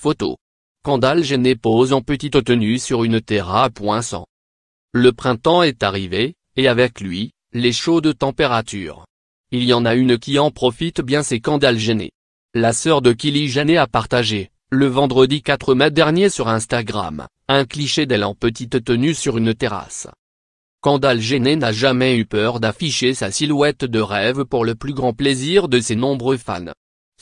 Photo. Kendall gêné pose en petite tenue sur une terrasse à poinçant. Le printemps est arrivé, et avec lui, les chaudes températures. Il y en a une qui en profite bien c'est Candal gêné. La sœur de Kylie Jenner a partagé, le vendredi 4 mai dernier sur Instagram, un cliché d'elle en petite tenue sur une terrasse. Candale Gêné n'a jamais eu peur d'afficher sa silhouette de rêve pour le plus grand plaisir de ses nombreux fans.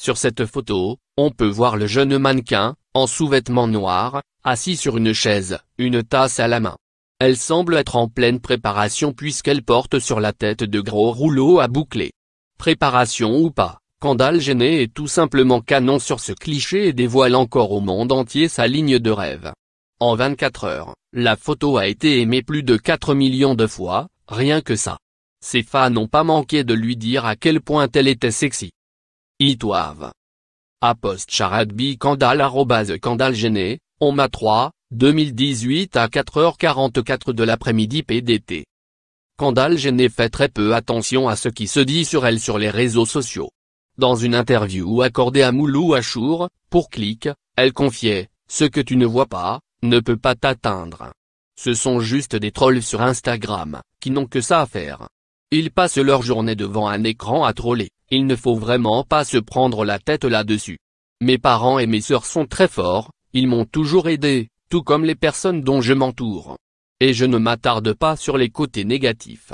Sur cette photo, on peut voir le jeune mannequin, en sous-vêtements noirs, assis sur une chaise, une tasse à la main. Elle semble être en pleine préparation puisqu'elle porte sur la tête de gros rouleaux à boucler. Préparation ou pas, Candale gêné est tout simplement canon sur ce cliché et dévoile encore au monde entier sa ligne de rêve. En 24 heures, la photo a été aimée plus de 4 millions de fois, rien que ça. Ses fans n'ont pas manqué de lui dire à quel point elle était sexy à poste Apost Charadbi Kandal gêné on m'a 3, 2018 à 4h44 de l'après-midi PDT. Kandal fait très peu attention à ce qui se dit sur elle sur les réseaux sociaux. Dans une interview accordée à Moulou Achour, pour Clique, elle confiait, ce que tu ne vois pas, ne peut pas t'atteindre. Ce sont juste des trolls sur Instagram, qui n'ont que ça à faire. Ils passent leur journée devant un écran à troller. Il ne faut vraiment pas se prendre la tête là-dessus. Mes parents et mes sœurs sont très forts, ils m'ont toujours aidé, tout comme les personnes dont je m'entoure. Et je ne m'attarde pas sur les côtés négatifs.